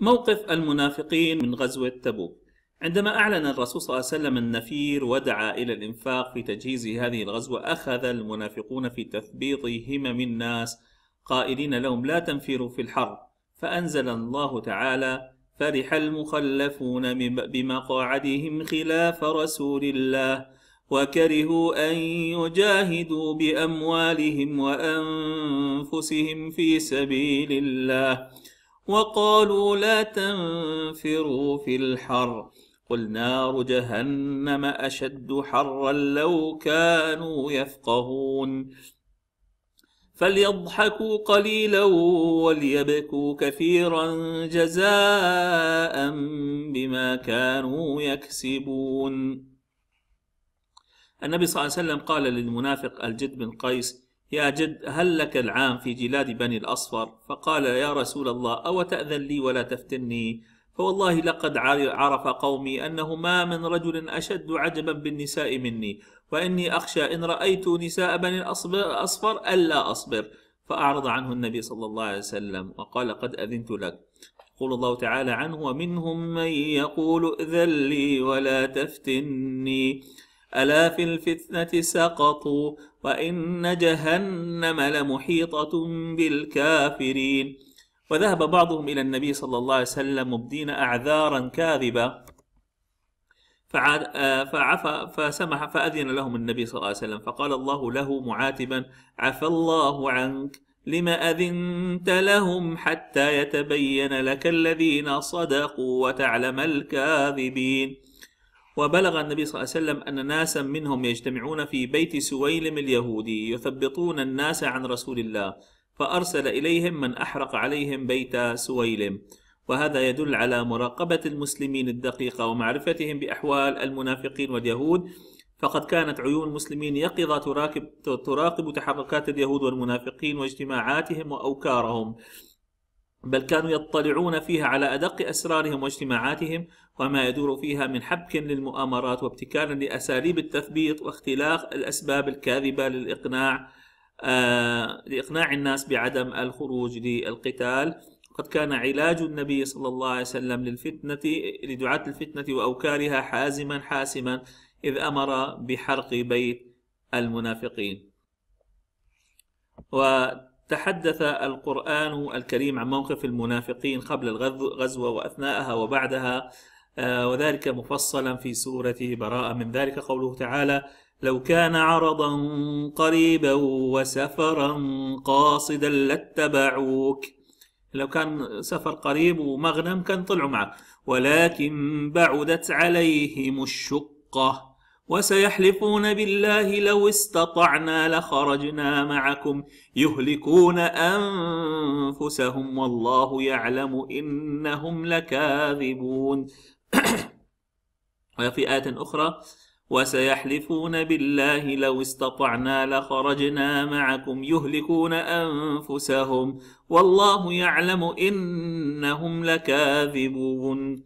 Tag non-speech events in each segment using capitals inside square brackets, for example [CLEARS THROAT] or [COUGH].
موقف المنافقين من غزوة تبوك عندما أعلن الرسول صلى الله عليه وسلم النفير ودعا إلى الإنفاق في تجهيز هذه الغزوة أخذ المنافقون في تثبيط همم الناس قائلين لهم لا تنفروا في الحرب فأنزل الله تعالى فرح المخلفون بمقاعدهم خلاف رسول الله وكرهوا أن يجاهدوا بأموالهم وأنفسهم في سبيل الله وقالوا لا تنفروا في الحر قل نار جهنم أشد حرا لو كانوا يفقهون فليضحكوا قليلا وليبكوا كثيرا جزاء بما كانوا يكسبون النبي صلى الله عليه وسلم قال للمنافق الجد بن قيس يا جد هل لك العام في جلاد بني الأصفر فقال يا رسول الله أو تأذن لي ولا تفتني فوالله لقد عرف قومي أنه ما من رجل أشد عجبا بالنساء مني وإني أخشى إن رأيت نساء بني الأصفر ألا أصبر فأعرض عنه النبي صلى الله عليه وسلم وقال قد أذنت لك يقول الله تعالى عنه ومنهم من يقول اذن لي ولا تفتني ألا في الفتنة سقطوا وإن جهنم لمحيطة بالكافرين وذهب بعضهم إلى النبي صلى الله عليه وسلم مبدين أعذارا كاذبة آه، فعفى فسمح فأذن لهم النبي صلى الله عليه وسلم فقال الله له معاتبا عفى الله عنك لما أذنت لهم حتى يتبين لك الذين صدقوا وتعلم الكاذبين وبلغ النبي صلى الله عليه وسلم أن ناسا منهم يجتمعون في بيت سويلم اليهودي يثبطون الناس عن رسول الله فأرسل إليهم من أحرق عليهم بيت سويلم وهذا يدل على مراقبة المسلمين الدقيقة ومعرفتهم بأحوال المنافقين واليهود فقد كانت عيون المسلمين يقظة تراقب, تراقب تحركات اليهود والمنافقين واجتماعاتهم وأوكارهم بل كانوا يطلعون فيها على أدق أسرارهم واجتماعاتهم وما يدور فيها من حبك للمؤامرات وابتكار لأساليب التثبيط واختلاق الأسباب الكاذبة للإقناع آه لإقناع الناس بعدم الخروج للقتال قد كان علاج النبي صلى الله عليه وسلم للفتنة لدعاة الفتنة وأوكارها حازما حاسما إذ أمر بحرق بيت المنافقين تحدث القرآن الكريم عن موقف المنافقين قبل الغزوة وأثناءها وبعدها آه، وذلك مفصلا في سورة براءة من ذلك قوله تعالى لو كان عرضا قريبا وسفرا قاصدا لاتبعوك لو كان سفر قريب ومغنم كان طلعوا معك ولكن بعدت عليهم الشقة وسيحلفون بالله لو استطعنا لخرجنا معكم يهلكون انفسهم والله يعلم انهم لكاذبون [CLEARS THROAT] وفي ايه اخرى وسيحلفون بالله لو استطعنا لخرجنا معكم يهلكون انفسهم والله يعلم انهم لكاذبون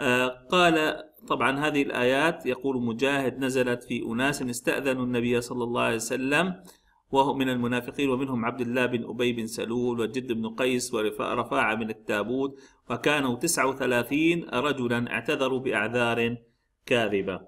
آه قال طبعا هذه الآيات يقول مجاهد نزلت في أناس استأذنوا النبي صلى الله عليه وسلم وهم من المنافقين ومنهم عبد الله بن أبي بن سلول وجد بن قيس ورفاعة بن التابوت وكانوا 39 رجلا اعتذروا بأعذار كاذبة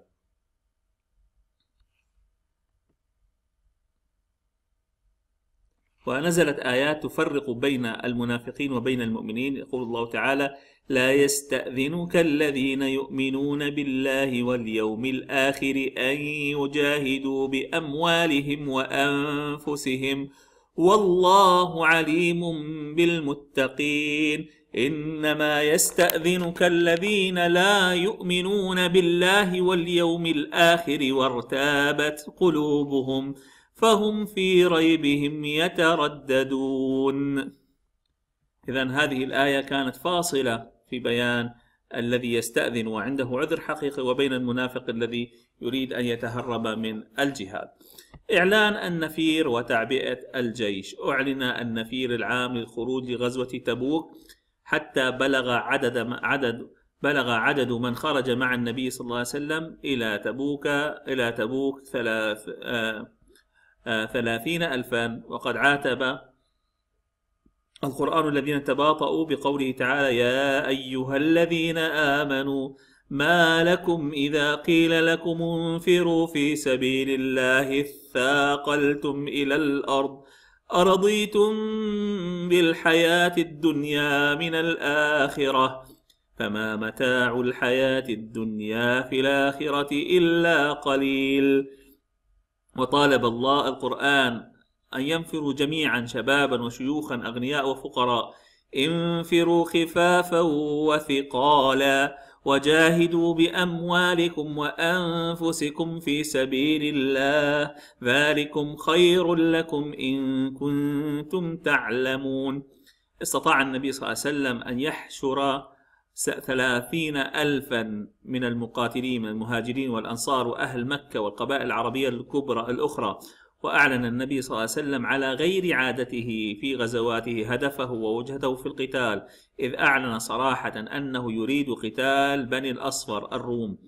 ونزلت آيات تفرق بين المنافقين وبين المؤمنين يقول الله تعالى لا يستأذنك الذين يؤمنون بالله واليوم الآخر أن يجاهدوا بأموالهم وأنفسهم والله عليم بالمتقين انما يستاذنك الذين لا يؤمنون بالله واليوم الاخر وارتابت قلوبهم فهم في ريبهم يترددون إذا هذه الآية كانت فاصلة في بيان الذي يستأذن وعنده عذر حقيقي وبين المنافق الذي يريد أن يتهرب من الجهاد إعلان النفير وتعبئة الجيش أعلن النفير العام للخروج لغزوة تبوك حتى بلغ عدد عدد بلغ عدد من خرج مع النبي صلى الله عليه وسلم إلى تبوك إلى تبوك ثلاث آه ثلاثين ألفا وقد عاتب القرآن الذين تباطؤوا بقوله تعالى يا أيها الذين آمنوا ما لكم إذا قيل لكم انفروا في سبيل الله اثاقلتم إلى الأرض أرضيتم بالحياة الدنيا من الآخرة فما متاع الحياة الدنيا في الآخرة إلا قليل وطالب الله القرآن أن ينفروا جميعا شبابا وشيوخا أغنياء وفقراء انفروا خفافا وثقالا وجاهدوا بأموالكم وأنفسكم في سبيل الله ذلكم خير لكم إن كنتم تعلمون استطاع النبي صلى الله عليه وسلم أن يحشر ثلاثين ألفا من المقاتلين من المهاجرين والأنصار وأهل مكة والقبائل العربية الكبرى الأخرى وأعلن النبي صلى الله عليه وسلم على غير عادته في غزواته هدفه ووجهته في القتال إذ أعلن صراحة أنه يريد قتال بني الأصفر الروم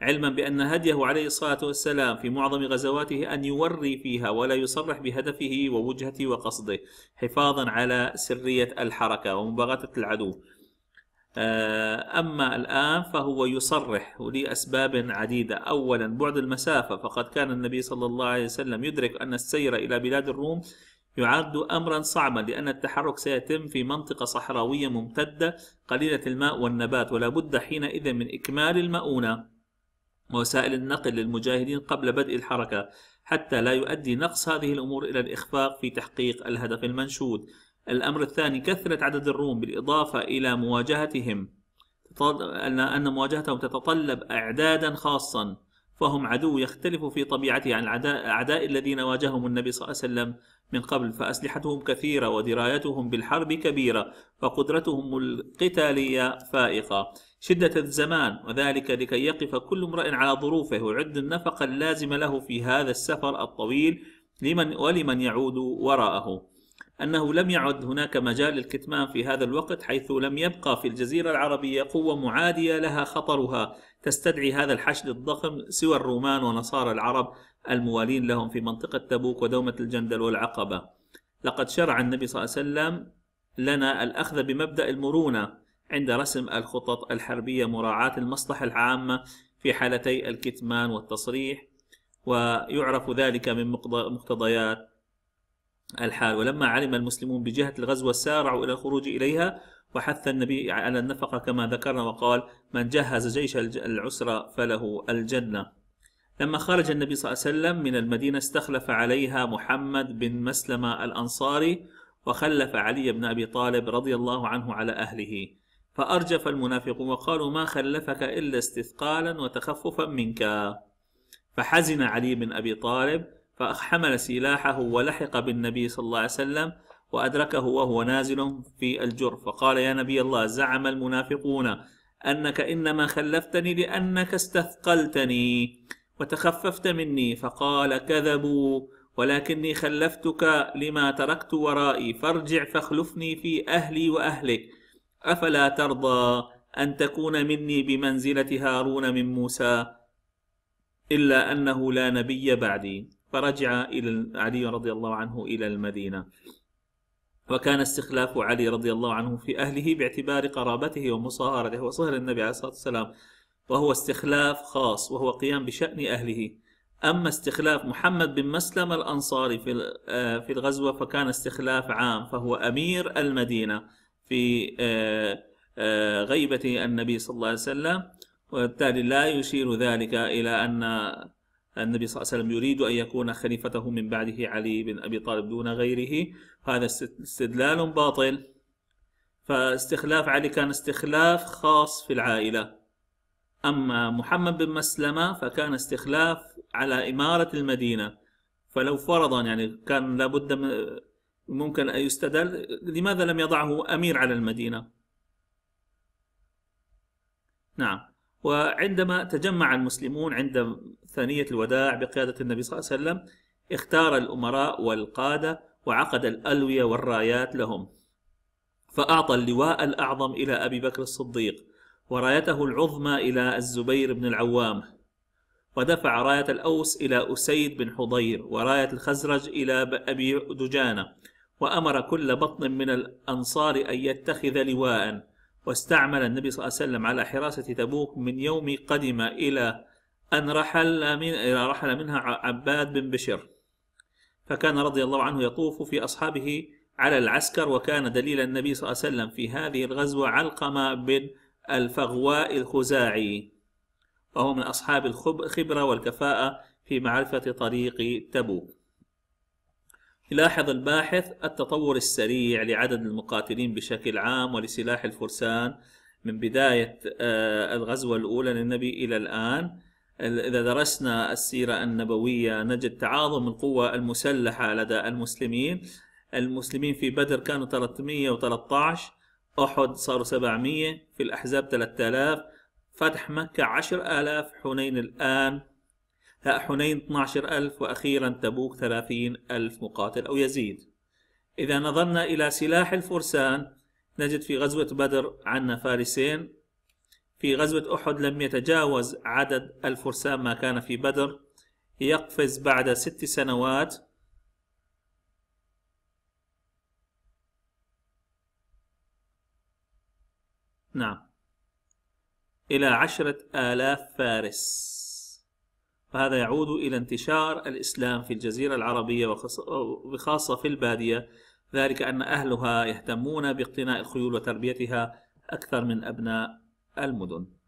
علما بأن هديه عليه الصلاة والسلام في معظم غزواته أن يوري فيها ولا يصرح بهدفه ووجهته وقصده حفاظا على سرية الحركة ومباغتة العدو آه، أما الآن فهو يصرح لأسباب عديدة أولا بعد المسافة فقد كان النبي صلى الله عليه وسلم يدرك أن السير إلى بلاد الروم يعد أمرا صعبا لأن التحرك سيتم في منطقة صحراوية ممتدة قليلة الماء والنبات ولا بد حينئذ من إكمال المؤونة ووسائل النقل للمجاهدين قبل بدء الحركة حتى لا يؤدي نقص هذه الأمور إلى الإخفاق في تحقيق الهدف المنشود الأمر الثاني كثرة عدد الروم بالإضافة إلى مواجهتهم أن مواجهتهم تتطلب أعدادا خاصا فهم عدو يختلف في طبيعته عن الأعداء الذين واجههم النبي صلى الله عليه وسلم من قبل فأسلحتهم كثيرة ودرايتهم بالحرب كبيرة فقدرتهم القتالية فائقة شدة الزمان وذلك لكي يقف كل امرئ على ظروفه ويعد النفقة اللازمة له في هذا السفر الطويل لمن ولمن يعود وراءه أنه لم يعد هناك مجال للكتمان في هذا الوقت حيث لم يبقى في الجزيرة العربية قوة معادية لها خطرها تستدعي هذا الحشد الضخم سوى الرومان ونصارى العرب الموالين لهم في منطقة تبوك ودومة الجندل والعقبة لقد شرع النبي صلى الله عليه وسلم لنا الأخذ بمبدأ المرونة عند رسم الخطط الحربية مراعاة المصلحة العامة في حالتي الكتمان والتصريح ويعرف ذلك من مقتضيات الحال ولما علم المسلمون بجهة الغزوة سارعوا إلى الخروج إليها وحث النبي على النفقة كما ذكرنا وقال من جهز جيش العسرة فله الجنة لما خرج النبي صلى الله عليه وسلم من المدينة استخلف عليها محمد بن مسلمة الأنصاري وخلف علي بن أبي طالب رضي الله عنه على أهله فأرجف المنافقون وقالوا ما خلفك إلا استثقالا وتخففا منك فحزن علي بن أبي طالب فحمل سلاحه ولحق بالنبي صلى الله عليه وسلم وأدركه وهو نازل في الجرف فقال يا نبي الله زعم المنافقون أنك إنما خلفتني لأنك استثقلتني وتخففت مني فقال كذبوا ولكني خلفتك لما تركت ورائي فارجع فاخلفني في أهلي وأهلك أفلا ترضى أن تكون مني بمنزلة هارون من موسى إلا أنه لا نبي بعدي فرجع إلى علي رضي الله عنه إلى المدينة وكان استخلاف علي رضي الله عنه في أهله باعتبار قرابته ومصاهرته وصهر النبي عليه الصلاة والسلام وهو استخلاف خاص وهو قيام بشأن أهله أما استخلاف محمد بن مسلم الأنصاري في آه، في الغزوة فكان استخلاف عام فهو أمير المدينة في آه، آه، غيبة النبي صلى الله عليه وسلم وبالتالي لا يشير ذلك إلى أن النبي صلى الله عليه وسلم يريد أن يكون خليفته من بعده علي بن أبي طالب دون غيره هذا استدلال باطل فاستخلاف علي كان استخلاف خاص في العائلة أما محمد بن مسلمة فكان استخلاف على إمارة المدينة فلو فرضا يعني كان لابد ممكن أن يستدل لماذا لم يضعه أمير على المدينة نعم وعندما تجمع المسلمون عند ثانية الوداع بقيادة النبي صلى الله عليه وسلم اختار الأمراء والقادة وعقد الألوية والرايات لهم فأعطى اللواء الأعظم إلى أبي بكر الصديق ورايته العظمى إلى الزبير بن العوام ودفع راية الأوس إلى أسيد بن حضير وراية الخزرج إلى أبي دجانة وأمر كل بطن من الأنصار أن يتخذ لواء واستعمل النبي صلى الله عليه وسلم على حراسة تبوك من يوم قدم إلى أن رحل, من رحل منها عباد بن بشر فكان رضي الله عنه يطوف في أصحابه على العسكر وكان دليل النبي صلى الله عليه وسلم في هذه الغزوة علقمة بن الفغواء الخزاعي وهو من أصحاب الخبرة والكفاءة في معرفة طريق تبوك يلاحظ الباحث التطور السريع لعدد المقاتلين بشكل عام ولسلاح الفرسان من بداية آه، الغزوة الأولى للنبي إلى الآن إذا درسنا السيرة النبوية نجد تعاظم القوة المسلحة لدى المسلمين المسلمين في بدر كانوا 313 أحد صاروا 700 في الأحزاب 3000 فتح مكة 10000 حنين الآن حنين 12000 وأخيرا تبوك 30000 مقاتل أو يزيد إذا نظرنا إلى سلاح الفرسان نجد في غزوة بدر عنا فارسين في غزوة أحد لم يتجاوز عدد الفرسان ما كان في بدر يقفز بعد ست سنوات نعم إلى عشرة آلاف فارس فهذا يعود إلى انتشار الإسلام في الجزيرة العربية وبخاصة في البادية ذلك أن أهلها يهتمون باقتناء الخيول وتربيتها أكثر من أبناء المدن